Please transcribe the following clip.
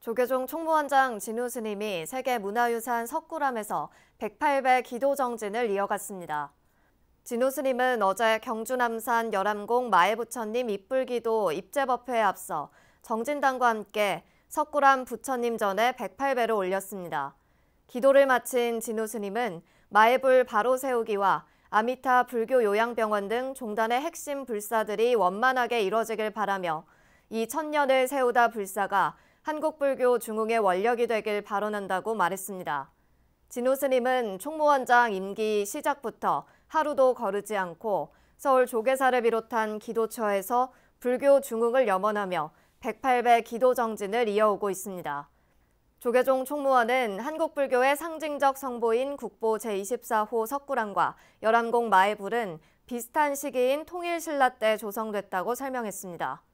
조계종 총무원장 진우 스님이 세계문화유산 석굴암에서 108배 기도 정진을 이어갔습니다. 진우 스님은 어제 경주남산 열암공 마해부처님 입불기도 입제법회에 앞서 정진당과 함께 석굴암 부처님 전에 108배로 올렸습니다. 기도를 마친 진우 스님은 마해불 바로 세우기와 아미타 불교 요양병원 등 종단의 핵심 불사들이 원만하게 이뤄지길 바라며 이 천년을 세우다 불사가 한국불교 중흥의 원력이 되길 발언한다고 말했습니다. 진호 스님은 총무원장 임기 시작부터 하루도 거르지 않고 서울 조계사를 비롯한 기도처에서 불교 중흥을 염원하며 108배 기도 정진을 이어오고 있습니다. 조계종 총무원은 한국불교의 상징적 성보인 국보 제24호 석굴암과 열암공 마애불은 비슷한 시기인 통일신라 때 조성됐다고 설명했습니다.